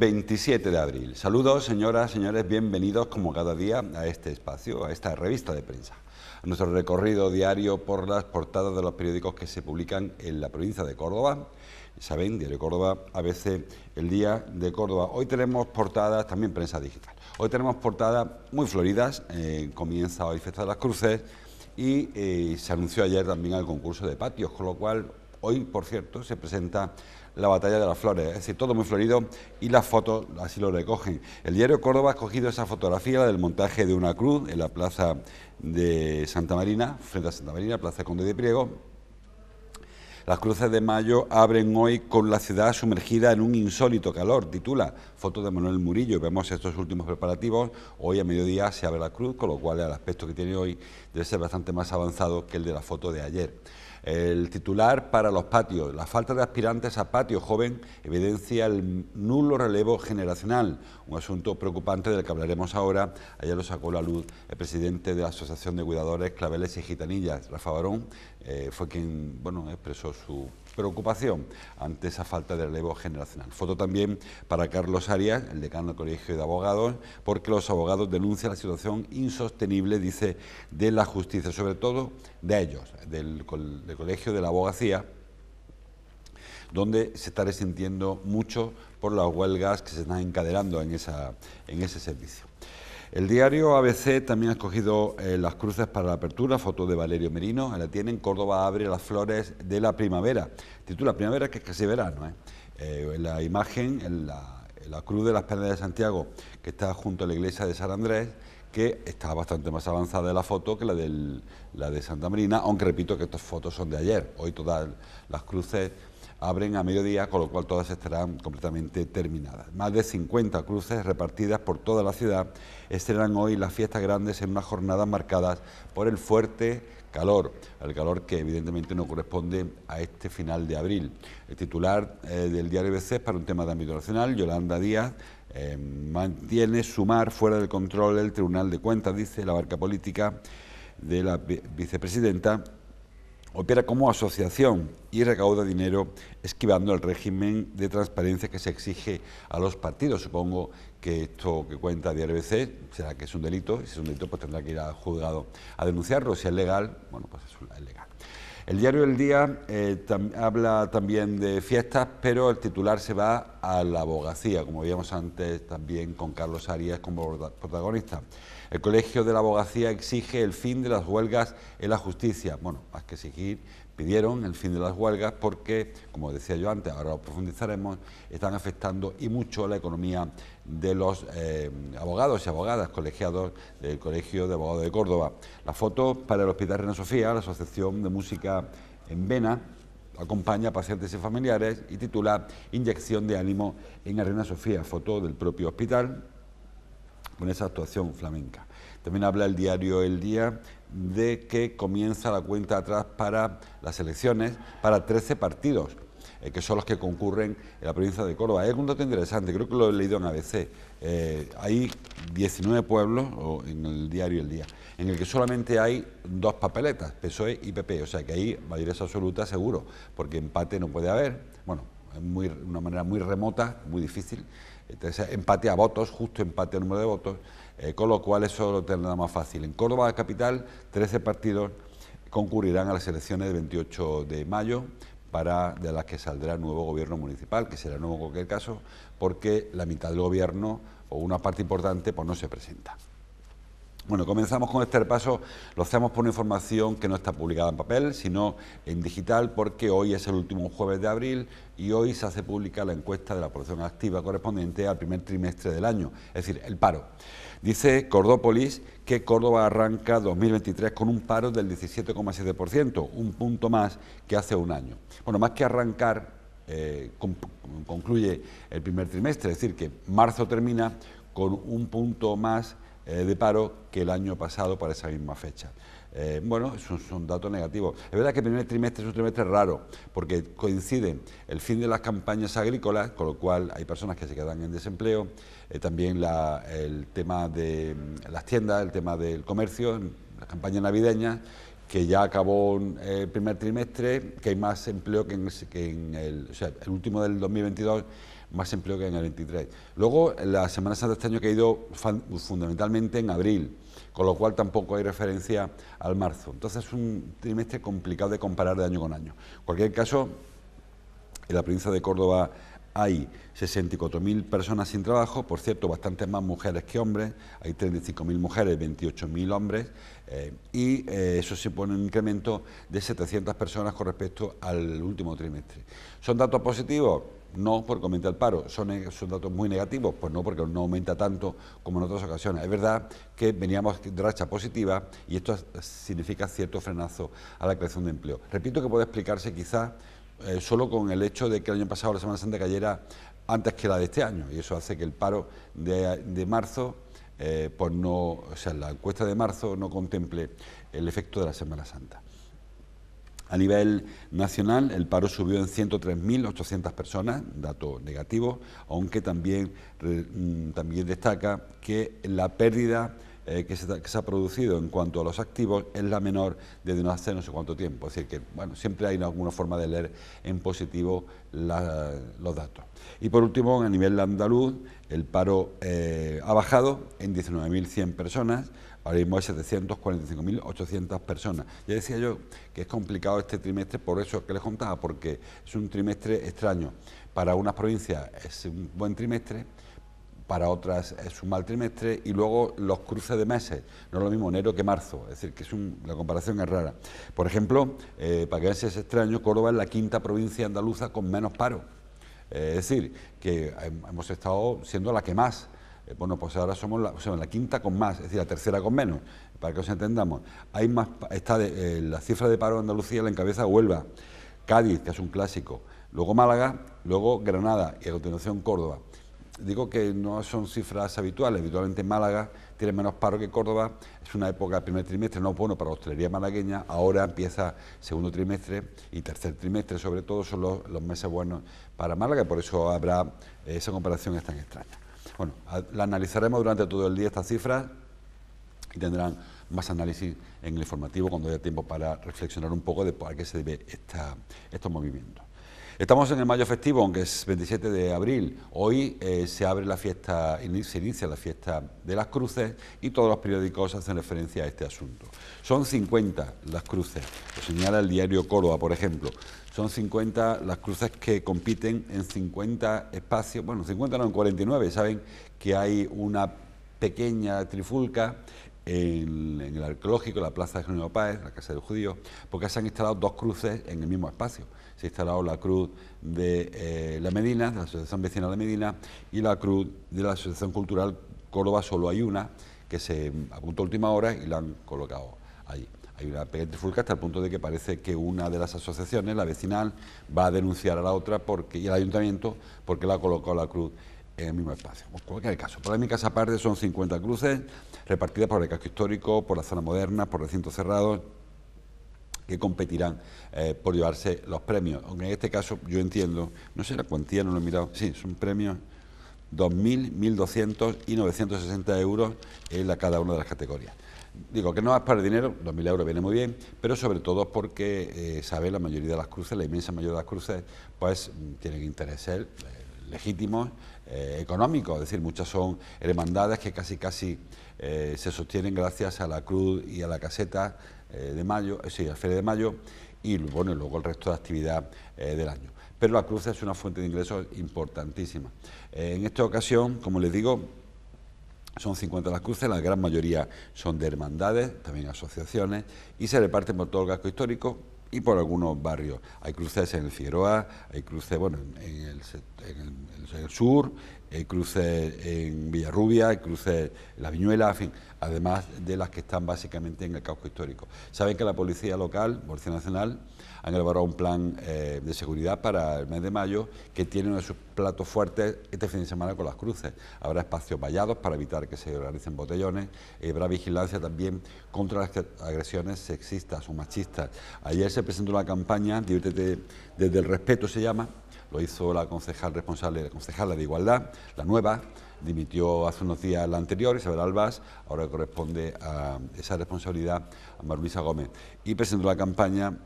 27 de abril. Saludos, señoras, señores, bienvenidos como cada día a este espacio, a esta revista de prensa. A nuestro recorrido diario por las portadas de los periódicos que se publican en la provincia de Córdoba. Saben, Diario Córdoba, a veces el Día de Córdoba. Hoy tenemos portadas, también prensa digital. Hoy tenemos portadas muy floridas. Eh, comienza hoy Fiesta de las Cruces y eh, se anunció ayer también el concurso de patios, con lo cual Hoy, por cierto, se presenta la batalla de las flores, es decir, todo muy florido y las fotos así lo recogen. El diario Córdoba ha cogido esa fotografía, del montaje de una cruz en la plaza de Santa Marina, frente a Santa Marina, plaza Conde de Priego. Las cruces de mayo abren hoy con la ciudad sumergida en un insólito calor, titula foto de Manuel Murillo. Vemos estos últimos preparativos. Hoy a mediodía se abre la cruz, con lo cual el aspecto que tiene hoy debe ser bastante más avanzado que el de la foto de ayer. El titular para los patios. La falta de aspirantes a patio joven evidencia el nulo relevo generacional, un asunto preocupante del que hablaremos ahora. Ayer lo sacó la luz el presidente de la Asociación de Cuidadores Claveles y Gitanillas, Rafa Barón, eh, fue quien bueno, expresó su, preocupación ante esa falta de relevo generacional. Foto también para Carlos Arias, el decano del Colegio de Abogados, porque los abogados denuncian la situación insostenible, dice, de la justicia, sobre todo de ellos, del, Colegio de la Abogacía, donde se está resintiendo mucho por las huelgas que se están encadenando en ese servicio. El diario ABC también ha escogido eh, las cruces para la apertura, foto de Valerio Merino, la tienen, Córdoba abre las flores de la primavera. Titula Primavera que es casi verano. ¿eh? Eh, la imagen, en la, cruz de las Penas de Santiago, que está junto a la iglesia de San Andrés, que está bastante más avanzada la foto que la, del, la de Santa Marina, aunque repito que estas fotos son de ayer. Hoy todas las cruces abren a mediodía, con lo cual todas estarán completamente terminadas. Más de 50 cruces repartidas por toda la ciudad estrenan hoy las fiestas grandes en una jornadas marcadas por el fuerte calor, el calor que evidentemente no corresponde a este final de abril. El titular eh, del diario BC para un tema de ámbito nacional, Yolanda Díaz, eh, mantiene sumar fuera del control el Tribunal de Cuentas, dice la barca política de la vicepresidenta opera como asociación y recauda dinero esquivando el régimen de transparencia que se exige a los partidos. Supongo que esto que cuenta Diario BC será que es un delito, y si es un delito pues tendrá que ir al juzgado a denunciarlo. Si es legal, bueno, pues es legal. El diario El Día eh, habla también de fiestas, pero el titular se va a la abogacía, como veíamos antes también con Carlos Arias como protagonista. El Colegio de la Abogacía exige el fin de las huelgas en la justicia. Bueno, más que exigir, pidieron el fin de las huelgas porque, como decía yo antes, ahora profundizaremos, están afectando y mucho la economía de los eh, abogados y abogadas colegiados del Colegio de Abogados de Córdoba. La foto para el Hospital Reina Sofía, la Asociación de Música en Vena, acompaña a pacientes y familiares y titula Inyección de ánimo en Arena Sofía, foto del propio hospital, con esa actuación flamenca. También habla el diario El Día de que comienza la cuenta atrás para las elecciones, para 13 partidos, eh, que son los que concurren en la provincia de Córdoba. Hay algún dato interesante, creo que lo he leído en ABC. Eh, hay 19 pueblos, en el diario El Día, en el que solamente hay dos papeletas, PSOE y PP, o sea que ahí mayoría absoluta seguro, porque empate no puede haber, bueno, es una manera muy remota, muy difícil entonces, empate a votos, justo empate a número de votos, eh, con lo cual eso lo tendrá más fácil. En Córdoba Capital, 13 partidos concurrirán a las elecciones del 28 de mayo, para, de las que saldrá el nuevo gobierno municipal, que será nuevo en cualquier caso, porque la mitad del gobierno o una parte importante pues no se presenta. Bueno, comenzamos con este repaso. Lo hacemos por una información que no está publicada en papel, sino en digital, porque hoy es el último jueves de abril y hoy se hace pública la encuesta de la población activa correspondiente al primer trimestre del año, es decir, el paro. Dice Cordópolis que Córdoba arranca 2023 con un paro del 17,7%, un punto más que hace un año. Bueno, más que arrancar, eh, concluye el primer trimestre, es decir, que marzo termina con un punto más eh, de paro que el año pasado para esa misma fecha. Eh, bueno, son, datos negativos. Es verdad que el primer trimestre es un trimestre raro, porque coincide el fin de las campañas agrícolas, con lo cual hay personas que se quedan en desempleo, eh, también el tema de mm, las tiendas, el tema del comercio, la campaña navideña que ya acabó eh, el primer trimestre, que hay más empleo que en, el, o sea, el último del 2022, más empleo que en el 23. Luego, la Semana Santa este año que ha ido fundamentalmente en abril, con lo cual tampoco hay referencia al marzo. Entonces es un trimestre complicado de comparar de año con año. En cualquier caso, en la provincia de Córdoba hay 64.000 personas sin trabajo, por cierto, bastantes más mujeres que hombres, hay 35.000 mujeres, 28.000 hombres, eh, y eh, eso supone un incremento de 700 personas con respecto al último trimestre. ¿Son datos positivos? No, porque aumenta el paro. ¿Son, ¿Son datos muy negativos? Pues no, porque no aumenta tanto como en otras ocasiones. Es verdad que veníamos de racha positiva y esto significa cierto frenazo a la creación de empleo. Repito que puede explicarse quizás eh, solo con el hecho de que el año pasado la Semana Santa cayera antes que la de este año, y eso hace que el paro de, marzo, eh, pues no, o sea, la encuesta de marzo no contemple el efecto de la Semana Santa. A nivel nacional, el paro subió en 103.800 personas, dato negativo, aunque también, mm, también destaca que la pérdida eh, que, se, ha producido en cuanto a los activos es la menor desde hace no sé cuánto tiempo. Es decir, que bueno, siempre hay alguna forma de leer en positivo los datos. Y por último, a nivel andaluz, el paro eh, ha bajado en 19.100 personas, ahora mismo hay 745.800 personas. Ya decía yo que es complicado este trimestre, por eso que les contaba, porque es un trimestre extraño. Para unas provincias es un buen trimestre, para otras es eh, un mal trimestre y luego los cruces de meses, no es lo mismo enero que marzo, es decir, que es un, la comparación es rara. Por ejemplo, eh, para que vean es extraño, Córdoba es la quinta provincia andaluza con menos paro, eh, es decir, que hemos estado siendo la que más bueno, pues ahora somos la, o la, quinta con más, es decir, la tercera con menos, para que os entendamos. Hay más, está de, la cifra de paro de Andalucía la encabeza Huelva, Cádiz, que es un clásico, luego Málaga, luego Granada y a continuación Córdoba digo que no son cifras habituales. Habitualmente Málaga tiene menos paro que Córdoba. Es una época, el primer trimestre no bueno para la hostelería malagueña. Ahora empieza segundo trimestre y tercer trimestre, sobre todo, son los, meses buenos para Málaga. Por eso habrá eh, esa comparación es tan extraña. Bueno, la analizaremos durante todo el día estas cifras y tendrán más análisis en el informativo cuando haya tiempo para reflexionar un poco de por qué se debe esta, estos movimientos. Estamos en el mayo festivo, aunque es 27 de abril. Hoy eh, se abre la fiesta, se inicia la fiesta de las cruces y todos los periódicos hacen referencia a este asunto. Son 50 las cruces, lo señala el diario Córdoba, por ejemplo. Son 50 las cruces que compiten en 50 espacios, bueno, 50 no, en 49. Saben que hay una pequeña trifulca en, el arqueológico, en la Plaza de Genio Páez, la Casa del Judío, porque se han instalado dos cruces en el mismo espacio se ha instalado la Cruz de eh, la Medina, de la Asociación Vecinal de la Medina, y la Cruz de la Asociación Cultural Córdoba, solo hay una, que se apuntó a última hora y la han colocado allí. Hay una fulca hasta el punto de que parece que una de las asociaciones, la vecinal, va a denunciar a la otra porque, y al ayuntamiento porque la ha colocado la cruz en el mismo espacio. En pues, cualquier caso, Casa aparte son 50 cruces repartidas por el casco histórico, por la zona moderna, por recintos cerrados, que competirán eh, por llevarse los premios. Aunque en este caso yo entiendo, no sé la cuantía, no lo he mirado, sí, son premios 2.000, 1.200 y 960 euros en la, cada una de las categorías. Digo que no es para el dinero, 2.000 euros viene muy bien, pero sobre todo porque eh, sabe la mayoría de las cruces, la inmensa mayoría de las cruces, pues tienen intereses eh, legítimos, económicos, es decir, muchas son hermandades que casi casi se sostienen gracias a la cruz y a la caseta eh, de mayo, eh, sí, a Feria de Mayo y bueno, luego el resto de actividad eh, del año. Pero la cruz es una fuente de ingresos importantísima. en esta ocasión, como les digo, son 50 las cruces, la gran mayoría son de hermandades, también asociaciones, y se reparten por todo el casco histórico y por algunos barrios. Hay cruces en el Figueroa, hay cruces bueno, en el sur, ...el cruce en Villarrubia, cruce en La Viñuela, además de las que están básicamente en el casco histórico. Saben que la Policía Local, Policía Nacional, han elaborado un plan eh, de seguridad para el mes de mayo que tiene uno de sus platos fuertes este fin de semana con las cruces. Habrá espacios vallados para evitar que se organicen botellones habrá vigilancia también contra las agresiones sexistas o machistas. Ayer se presentó una campaña, desde el respeto se llama, lo hizo la concejal responsable, la concejala de Igualdad, la nueva, dimitió hace unos días la anterior, Isabel Albas, ahora corresponde a esa responsabilidad a Marluisa Gómez. Y presentó la campaña,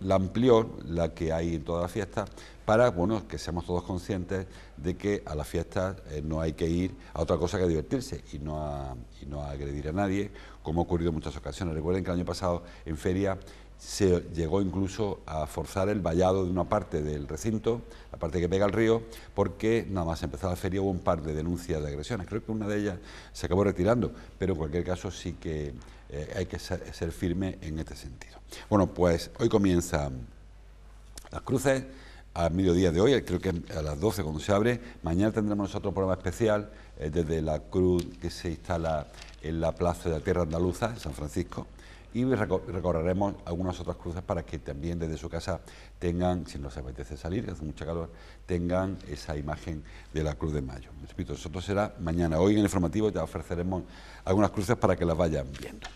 la amplió, la que hay en toda la fiesta, para bueno, que seamos todos conscientes de que a la fiesta eh, no hay que ir a otra cosa que divertirse y no, y no a agredir a nadie, como ha ocurrido en muchas ocasiones. Recuerden que el año pasado en feria se llegó incluso a forzar el vallado de una parte del recinto aparte que pega el río, porque nada más empezó la feria hubo un par de denuncias de agresiones. Creo que una de ellas se acabó retirando, pero en cualquier caso sí que eh, hay que ser, firme en este sentido. Bueno, pues hoy comienzan las cruces ...al mediodía de hoy, creo que a las 12 cuando se abre. Mañana tendremos otro programa especial eh, desde la cruz que se instala en la Plaza de la Tierra Andaluza, en San Francisco y recorreremos algunas otras cruces para que también desde su casa tengan, si no se apetece salir, que hace mucho calor, tengan esa imagen de la Cruz de Mayo. Repito, nosotros será mañana. Hoy en el informativo te ofreceremos algunas cruces para que las vayan viendo.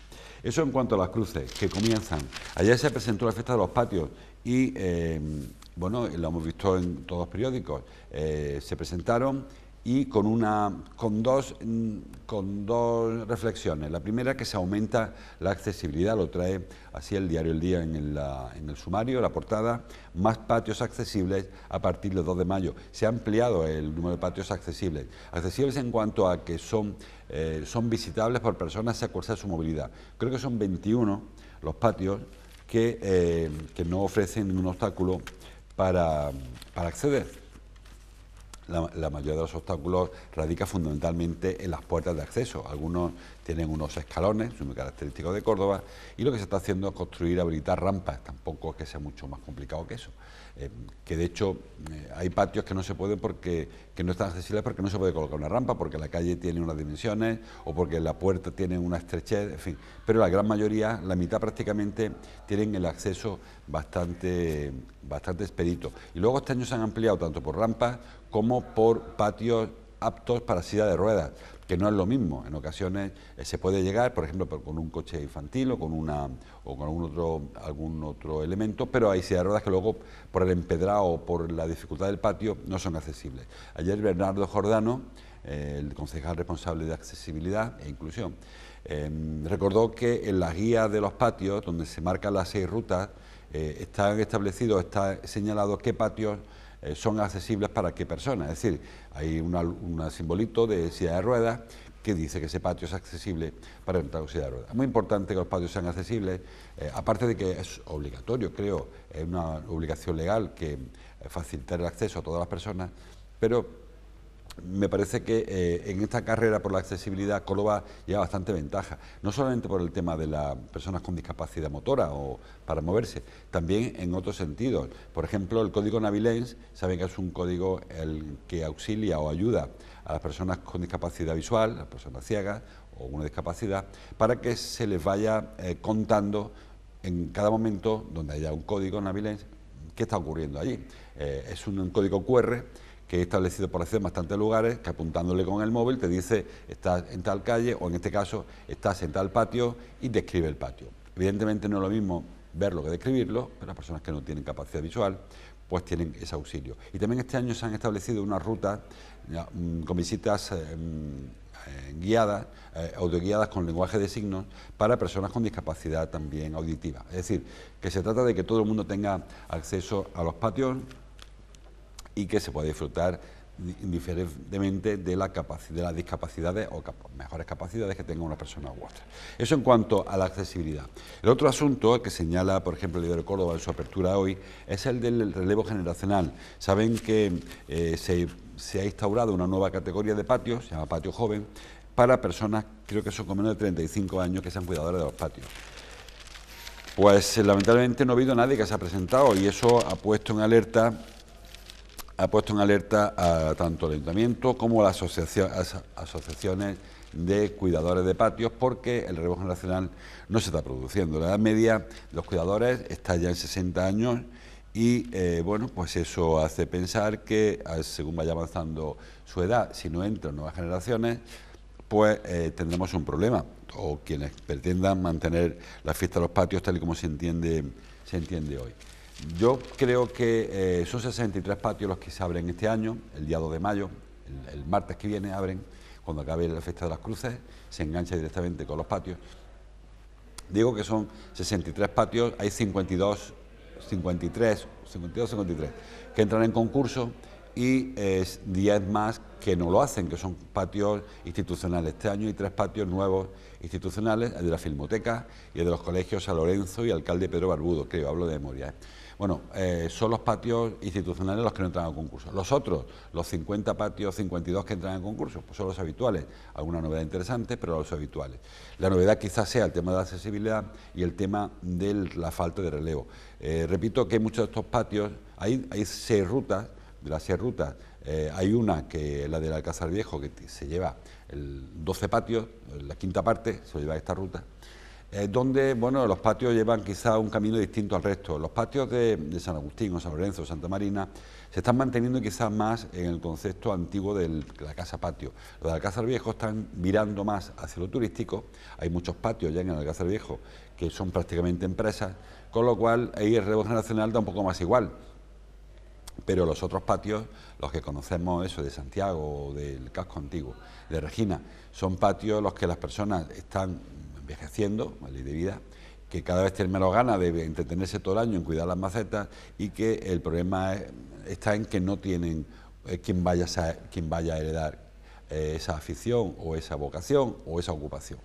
Eso en cuanto a las cruces que comienzan. Ayer se presentó la fiesta de los patios y, eh, bueno, lo hemos visto en todos los periódicos. Eh, se presentaron y con, una, con, dos, mm, con dos reflexiones. La primera, que se aumenta la accesibilidad, lo trae así el diario El Día en el, sumario, la portada, más patios accesibles a partir del 2 de mayo. Se ha ampliado el número de patios accesibles. Accesibles en cuanto a que son, eh, son visitables por personas se de su movilidad. Creo que son 21 los patios eh, que, no ofrecen ningún obstáculo para, para acceder la, mayoría de los obstáculos radica fundamentalmente en las puertas de acceso. Algunos tienen unos escalones, son muy característico de Córdoba, y lo que se está haciendo es construir, habilitar rampas, tampoco es que sea mucho más complicado que eso. Eh, que de hecho eh, hay patios que no se pueden porque que no están accesibles porque no se puede colocar una rampa, porque la calle tiene unas dimensiones o porque la puerta tiene una estrechez, en fin. Pero la gran mayoría, la mitad prácticamente, tienen el acceso bastante, bastante expedito. Y luego este año se han ampliado tanto por rampas como por patios aptos para silla de ruedas, que no es lo mismo. En ocasiones eh, se puede llegar, por ejemplo, con un coche infantil o con una o con algún otro algún otro elemento, pero hay sillas de ruedas que luego por el empedrado o por la dificultad del patio no son accesibles. Ayer Bernardo Jordano, eh, el concejal responsable de accesibilidad e inclusión, em, recordó que en las guías de los patios, donde se marcan las seis rutas, eh, están establecidos, está señalado qué patios eh, son accesibles para qué personas. Es decir, hay un simbolito de silla de ruedas que dice que ese patio es accesible para entrar a silla de ruedas. Es muy importante que los patios sean accesibles, eh, aparte de que es obligatorio, creo, es una obligación legal que eh, facilitar el acceso a todas las personas, pero me parece que eh, en esta carrera por la accesibilidad Córdoba lleva bastante ventaja, no solamente por el tema de las personas con discapacidad motora o para moverse, también en otros sentidos. Por ejemplo, el código Navilens, saben que es un código el que auxilia o ayuda a las personas con discapacidad visual, las personas ciegas o una discapacidad, para que se les vaya eh, contando en cada momento donde haya un código Navilens qué está ocurriendo allí. Eh, es un código QR que he establecido por hacer en bastantes lugares, que apuntándole con el móvil te dice, estás en tal calle o en este caso, estás en tal patio y describe el patio. Evidentemente no es lo mismo verlo que describirlo, pero las personas que no tienen capacidad visual, pues tienen ese auxilio. Y también este año se han establecido una ruta mm, con visitas guiadas, eh, mm, eh, eh audioguiadas con lenguaje de signos para personas con discapacidad también auditiva. Es decir, que se trata de que todo el mundo tenga acceso a los patios, y que se puede disfrutar indiferentemente de, la de las discapacidades o mejores capacidades que tenga una persona u otra. Eso en cuanto a la accesibilidad. El otro asunto que señala, por ejemplo, el de Córdoba en su apertura hoy es el del relevo generacional. Saben que eh, se, ha instaurado una nueva categoría de patios, se llama patio joven, para personas, creo que son con menos de 35 años, que sean cuidadores de los patios. Pues lamentablemente no ha habido nadie que se ha presentado y eso ha puesto en alerta ha puesto en alerta a tanto el ayuntamiento como a las asociaciones de cuidadores de patios porque el relevo generacional no se está produciendo. La edad media de los cuidadores está ya en 60 años y eh, bueno, pues eso hace pensar que según vaya avanzando su edad, si no entran nuevas generaciones, pues eh, tendremos un problema. O quienes pretendan mantener la fiesta de los patios tal y como se entiende, se entiende hoy. Yo creo que eh, son 63 patios los que se abren este año, el día 2 de mayo, el, martes que viene abren, cuando acabe la fiesta de las cruces, se engancha directamente con los patios. Digo que son 63 patios, hay 52, 53, 52, 53 que entran en concurso y 10 más que no lo hacen, que son patios institucionales. Este año ...y tres patios nuevos institucionales, el de la Filmoteca y el de los colegios San Lorenzo y Alcalde Pedro Barbudo, creo, hablo de memoria. ¿eh? Bueno, eh, son los patios institucionales los que no entran a concurso. Los otros, los 50 patios, 52 que entran en concurso, pues son los habituales. Alguna novedad interesante, pero los habituales. La novedad quizás sea el tema de la accesibilidad y el tema de la falta de relevo. Eh, repito que muchos de estos patios, hay, seis rutas, de las seis rutas, eh, hay una que la del Alcázar Viejo, que se lleva el 12 patios, la quinta parte se lleva esta ruta, eh, donde bueno, los patios llevan quizá un camino distinto al resto. Los patios de, San Agustín o San Lorenzo, Santa Marina, se están manteniendo quizás más en el concepto antiguo de la casa patio. Los de Alcázar Viejo están mirando más hacia lo turístico, hay muchos patios ya en el Alcázar Viejo que son prácticamente empresas, con lo cual ahí el rebote nacional da un poco más igual. Pero los otros patios, los que conocemos eso de Santiago, o del casco antiguo, de Regina, son patios los que las personas están envejeciendo, la ley de vida, que cada vez tiene menos ganas de entretenerse todo el año en cuidar las macetas y que el problema está en que no tienen quien, vaya a, quien vaya a heredar eh, esa afición o esa vocación o esa ocupación.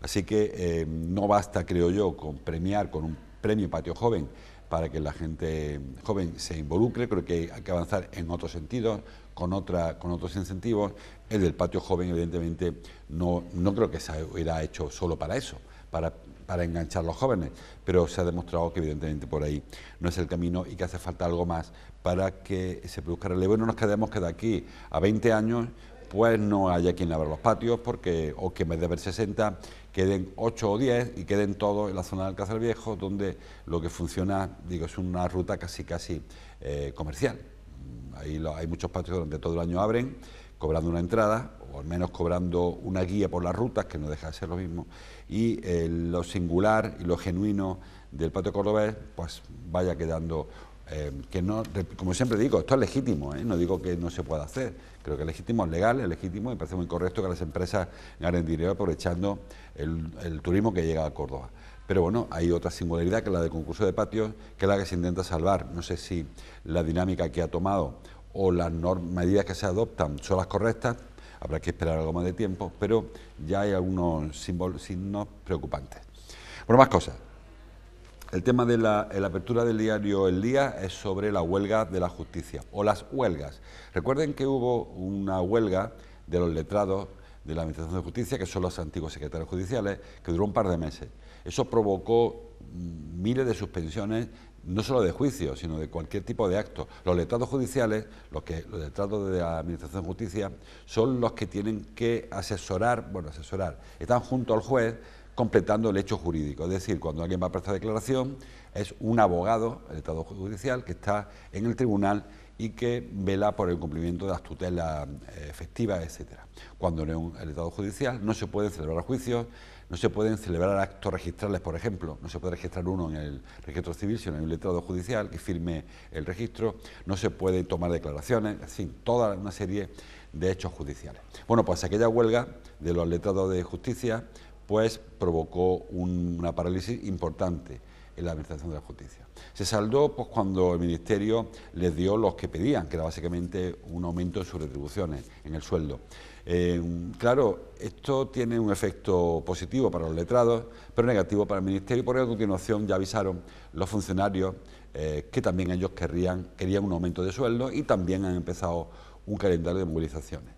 Así que eh, no basta, creo yo, con premiar con un premio Patio Joven para que la gente joven se involucre, creo que hay que avanzar en otros sentidos, con, otra, con otros incentivos, el del patio joven, evidentemente, no, creo que se hubiera hecho solo para eso, para, enganchar a los jóvenes, pero se ha demostrado que evidentemente por ahí no es el camino y que hace falta algo más para que se produzca relevo y no nos quedemos que de aquí a 20 años pues no haya quien abra los patios porque o que en vez de haber 60 queden 8 o 10 y queden todos en la zona del Alcázar Viejo donde lo que funciona digo es una ruta casi casi eh, comercial ahí hay muchos patios durante todo el año abren cobrando una entrada, o al menos cobrando una guía por las rutas, que no deja de ser lo mismo, y eh, lo singular y lo genuino del patio cordobés, pues vaya quedando eh, que no, como siempre digo, esto es legítimo, ¿eh? no digo que no se pueda hacer, creo que es legítimo, es legal, es legítimo y me parece muy correcto que las empresas ganen dinero aprovechando el, el, turismo que llega a Córdoba. Pero bueno, hay otra singularidad que es la del concurso de patios, que es la que se intenta salvar. No sé si la dinámica que ha tomado o las medidas que se adoptan son las correctas, habrá que esperar algo más de tiempo, pero ya hay algunos signos preocupantes. Bueno, más cosas. El tema de la, la, apertura del diario El Día es sobre la huelga de la justicia o las huelgas. Recuerden que hubo una huelga de los letrados de la Administración de Justicia, que son los antiguos secretarios judiciales, que duró un par de meses. Eso provocó mm, miles de suspensiones no solo de juicio, sino de cualquier tipo de acto. Los letrados judiciales, los, que, los letrados de la Administración de Justicia, son los que tienen que asesorar, bueno, asesorar, están junto al juez completando el hecho jurídico. Es decir, cuando alguien va a prestar declaración, es un abogado, el letrado judicial, que está en el tribunal y que vela por el cumplimiento de las tutelas eh, efectivas, etcétera. Cuando no es un letrado judicial, no se pueden celebrar juicios, no se pueden celebrar actos registrales, por ejemplo. No se puede registrar uno en el registro civil sino en un letrado judicial que firme el registro. No se puede tomar declaraciones, en fin, toda una serie de hechos judiciales. Bueno, pues aquella huelga de los letrados de justicia pues provocó una parálisis importante en la Administración de la Justicia. Se saldó pues, cuando el Ministerio les dio los que pedían, que era básicamente un aumento en sus retribuciones, en el sueldo. Eh, claro, esto tiene un efecto positivo para los letrados, pero negativo para el Ministerio, porque a continuación ya avisaron los funcionarios eh, que también ellos querrían, querían un aumento de sueldo y también han empezado un calendario de movilizaciones.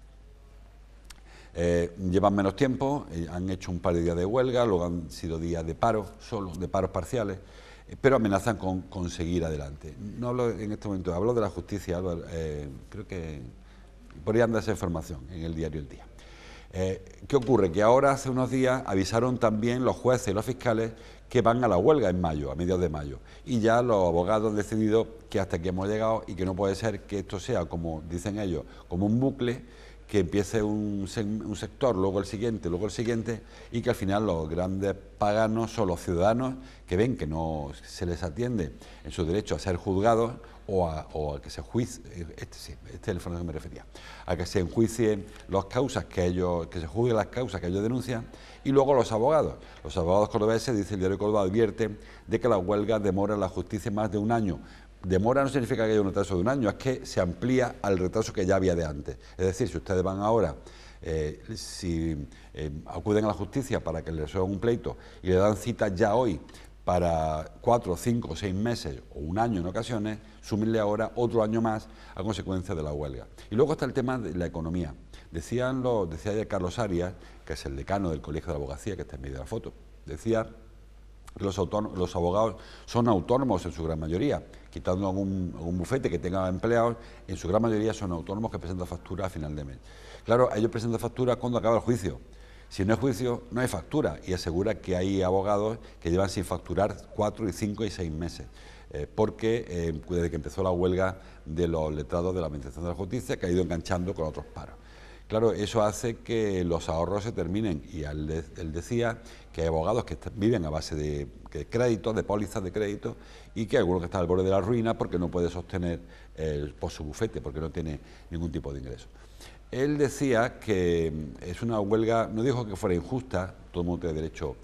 Eh, llevan menos tiempo, eh, han hecho un par de días de huelga, luego han sido días de paros, solo de paros parciales, eh, pero amenazan con, seguir adelante. No hablo en este momento, hablo de la justicia, creo que podrían darse esa información en el diario El Día. ¿Qué ocurre? Que ahora, hace unos días, avisaron también los jueces y los fiscales que van a la huelga en mayo, a mediados de mayo. Y ya los abogados han decidido que hasta aquí hemos llegado y que no puede ser que esto sea, como dicen ellos, como un bucle que empiece un, sector, luego el siguiente, luego el siguiente, y que al final los grandes paganos son los ciudadanos que ven que no se les atiende en su derecho a ser juzgados o a, que se juicie, este, este el que me refería, a que se enjuicien las causas que ellos, que se juzguen las causas que ellos denuncian, y luego los abogados. Los abogados cordobeses, dice el diario Córdoba, advierte de que la huelga demora la justicia más de un año, demora no significa que haya un retraso de un año, es que se amplía al retraso que ya había de antes. Es decir, si ustedes van ahora, eh, si eh, acuden a la justicia para que les resuelvan un pleito y le dan cita ya hoy para cuatro, cinco, seis meses o un año en ocasiones, sumirle ahora otro año más a consecuencia de la huelga. Y luego está el tema de la economía. Decían decía ayer Carlos Arias, que es el decano del Colegio de Abogacía, que está en medio de la foto, decía los, abogados son autónomos en su gran mayoría, quitando algún, bufete que tenga empleados, en su gran mayoría son autónomos que presentan factura a final de mes. Claro, ellos presentan factura cuando acaba el juicio. Si no hay juicio, no hay factura y asegura que hay abogados que llevan sin facturar cuatro y cinco y seis meses. Eh, porque eh, desde que empezó la huelga de los letrados de la Administración de la Justicia, que ha ido enganchando con otros paros. Claro, eso hace que los ahorros se terminen y él decía que hay abogados que viven a base de, créditos, de pólizas de crédito y que alguno que está al borde de la ruina porque no puede sostener el, por pues, su bufete, porque no tiene ningún tipo de ingreso. Él decía que mm, es una huelga, no dijo que fuera injusta, todo el mundo tiene derecho,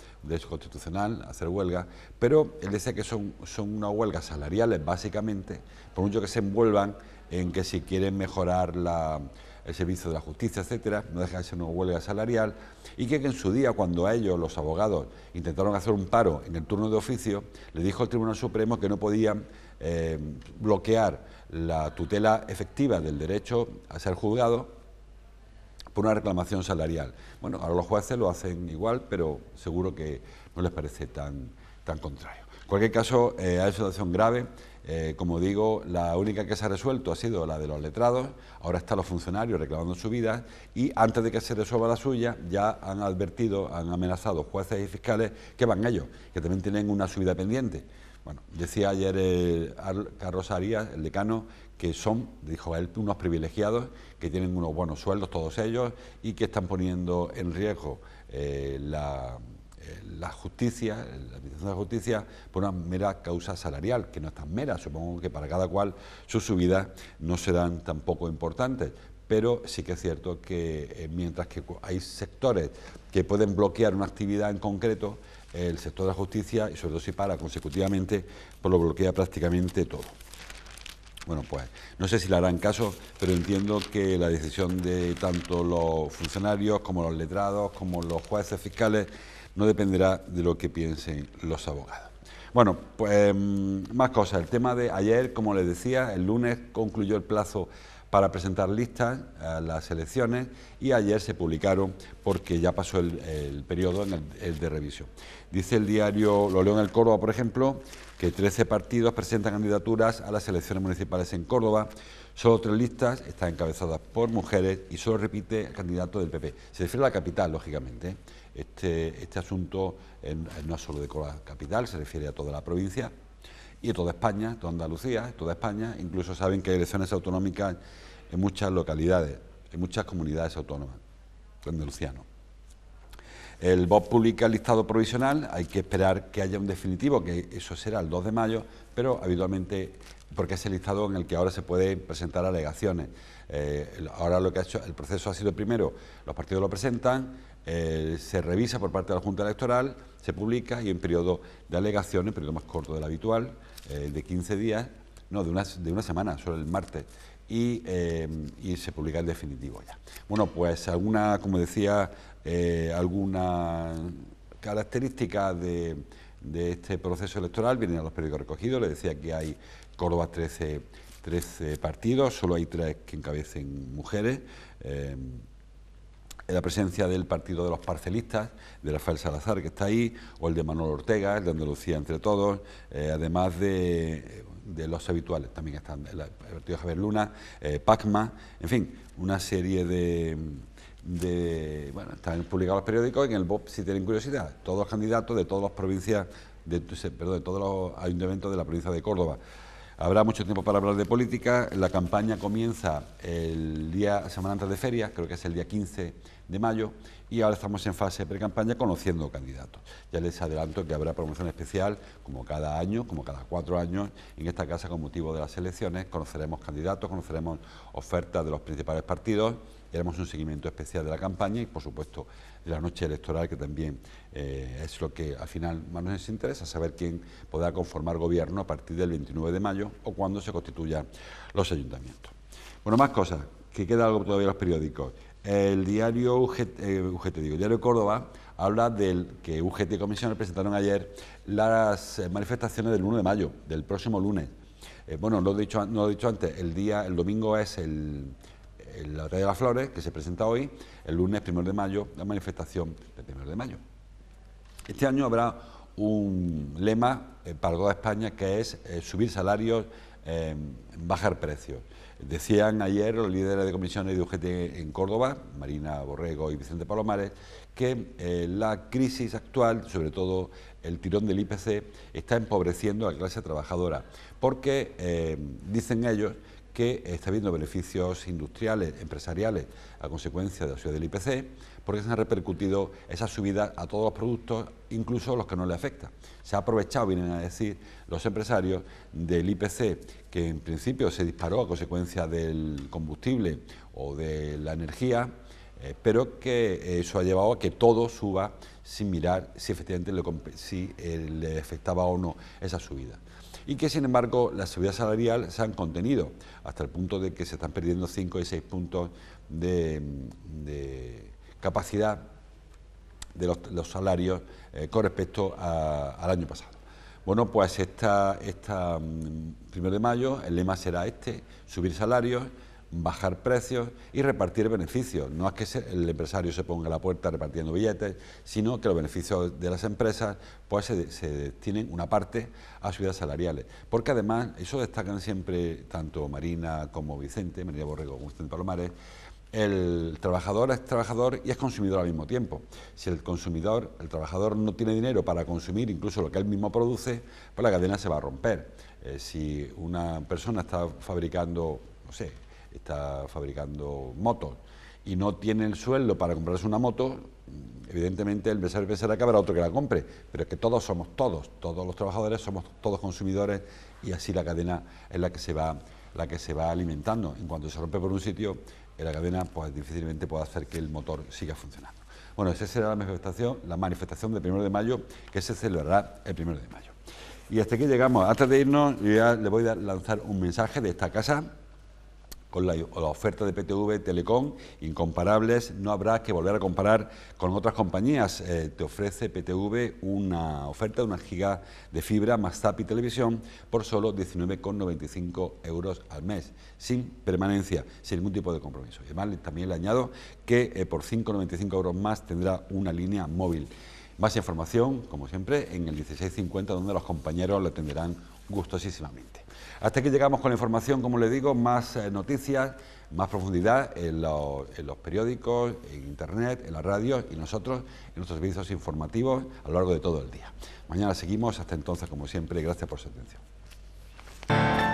constitucional a hacer huelga, pero él decía que son, son unas huelgas salariales básicamente, por mucho que se envuelvan en que si quieren mejorar la el servicio de la justicia, etcétera, no deja de ser una huelga salarial, y que, en su día, cuando a ellos, los abogados, intentaron hacer un paro en el turno de oficio, le dijo al Tribunal Supremo que no podían eh, bloquear la tutela efectiva del derecho a ser juzgado por una reclamación salarial. Bueno, ahora los jueces lo hacen igual, pero seguro que no les parece tan, tan contrario. En cualquier caso, eh, hay situación grave eh, como digo, la única que se ha resuelto ha sido la de los letrados, ahora están los funcionarios reclamando su vida y antes de que se resuelva la suya ya han advertido, han amenazado jueces y fiscales que van ellos, que también tienen una subida pendiente. Bueno, decía ayer Carlos Arias, el decano, que son, dijo él, unos privilegiados, que tienen unos buenos sueldos todos ellos y que están poniendo en riesgo eh, la la justicia, la administración de justicia, por una mera causa salarial, que no es tan mera, supongo que para cada cual sus subidas no serán tampoco importantes, pero sí que es cierto que eh, mientras que hay sectores que pueden bloquear una actividad en concreto, el sector de la justicia, y sobre todo si para consecutivamente, pues lo bloquea prácticamente todo. Bueno, pues no sé si le harán caso, pero entiendo que la decisión de tanto los funcionarios como los letrados, como los jueces fiscales, no dependerá de lo que piensen los abogados. Bueno, pues em, más cosas. El tema de ayer, como les decía, el lunes concluyó el plazo para presentar listas a las elecciones y ayer se publicaron porque ya pasó el, periodo el, de revisión. Dice el diario Lo León el Córdoba, por ejemplo, que 13 partidos presentan candidaturas a las elecciones municipales en Córdoba. Solo tres listas están encabezadas por mujeres y solo repite el candidato del PP. Se refiere a la capital, lógicamente. ¿eh? Este, este, asunto no es solo de Cola Capital, se refiere a toda la provincia y a toda España, toda Andalucía, toda España. Incluso saben que hay elecciones autonómicas en muchas localidades, en muchas comunidades autónomas, no. El BOP publica el listado provisional, hay que esperar que haya un definitivo, que eso será el 2 de mayo, pero habitualmente, porque es el listado en el que ahora se pueden presentar alegaciones. Eh, ahora lo que ha hecho, el proceso ha sido primero, los partidos lo presentan, eh, se revisa por parte de la Junta Electoral, se publica y en periodo de alegaciones, periodo más corto del habitual, eh, de 15 días, no, de una, de una semana, solo el martes, y, eh, se publica el definitivo ya. Bueno, pues alguna, como decía, alguna característica de, de este proceso electoral vienen a los periódicos recogidos, les decía que hay Córdoba 13 partidos, solo hay tres que encabecen mujeres la presencia del Partido de los Parcelistas, de Rafael Salazar, que está ahí, o el de Manuel Ortega, el de Andalucía entre todos, eh, además de, de, los habituales, también están el, Partido Javier Luna, eh, PACMA, en fin, una serie de, de... bueno, están publicados los periódicos, en el BOP, si tienen curiosidad, todos los candidatos de todas las provincias, perdón, de todos los ayuntamientos de la provincia de Córdoba. Habrá mucho tiempo para hablar de política. La campaña comienza el día, semana antes de ferias, creo que es el día 15 de mayo y ahora estamos en fase pre-campaña conociendo candidatos. Ya les adelanto que habrá promoción especial, como cada año, como cada cuatro años, en esta casa con motivo de las elecciones. Conoceremos candidatos, conoceremos ofertas de los principales partidos, haremos un seguimiento especial de la campaña y, por supuesto, de la noche electoral, que también eh, es lo que al final más nos interesa, saber quién podrá conformar gobierno a partir del 29 de mayo o cuando se constituyan los ayuntamientos. Bueno, más cosas, que queda algo todavía en los periódicos. El diario UGT, eh, digo, diario Córdoba habla del que UGT y Comisiones presentaron ayer las eh, manifestaciones del 1 de mayo, del próximo lunes. Eh, bueno, lo no lo he dicho antes, el día, el domingo es el, la de las flores, que se presenta hoy, el lunes 1 de mayo, la manifestación del 1 de mayo. Este año habrá un lema para toda España que es subir salarios, bajar precios. Decían ayer los líderes de comisiones de UGT en Córdoba, Marina Borrego y Vicente Palomares, que eh, la crisis actual, sobre todo el tirón del IPC, está empobreciendo a la clase trabajadora, porque eh, dicen ellos que está habiendo beneficios industriales, empresariales, a consecuencia de la ciudad del IPC, porque se han repercutido esas subidas a todos los productos, incluso los que no le afectan. Se ha aprovechado, vienen a decir los empresarios, del IPC, que en principio se disparó a consecuencia del combustible o de la energía, eh, pero que eso ha llevado a que todo suba sin mirar si efectivamente le, eh, afectaba o no esa subida y que sin embargo las subidas salariales se han contenido hasta el punto de que se están perdiendo 5 y 6 puntos de, capacidad de los, salarios eh, con respecto al año pasado. Bueno, pues esta, esta mm, primero de mayo el lema será este, subir salarios, bajar precios y repartir beneficios. No es que el empresario se ponga a la puerta repartiendo billetes, sino que los beneficios de las empresas pues se, tienen destinen una parte a subidas salariales. Porque además, eso destacan siempre tanto Marina como Vicente, María Borrego como Vicente Palomares, el trabajador es trabajador y es consumidor al mismo tiempo. Si el consumidor, el trabajador no tiene dinero para consumir incluso lo que él mismo produce, pues la cadena se va a romper. Eh, si una persona está fabricando, no sé, está fabricando motos y no tiene el sueldo para comprarse una moto, evidentemente el empresario será que habrá otro que la compre, pero es que todos somos todos, todos los trabajadores somos todos consumidores y así la cadena es la que se va, la que se va alimentando. En cuanto se rompe por un sitio, la cadena pues, difícilmente puede hacer que el motor siga funcionando. Bueno, esa será la manifestación, la manifestación del 1 de mayo que se celebrará el 1 de mayo. Y hasta aquí llegamos. Antes de irnos, ya le voy a lanzar un mensaje de esta casa con la, oferta de PTV Telecom, incomparables, no habrá que volver a comparar con otras compañías. Eh, te ofrece PTV una oferta de una giga de fibra más TAP y televisión por solo 19,95 euros al mes, sin permanencia, sin ningún tipo de compromiso. además también le añado que eh, por 5,95 euros más tendrá una línea móvil. Más información, como siempre, en el 1650, donde los compañeros lo atenderán gustosísimamente. Hasta aquí llegamos con la información, como le digo, más eh, noticias, más profundidad en, en, los periódicos, en internet, en la radio y nosotros en nuestros servicios informativos a lo largo de todo el día. Mañana seguimos, hasta entonces, como siempre, gracias por su atención.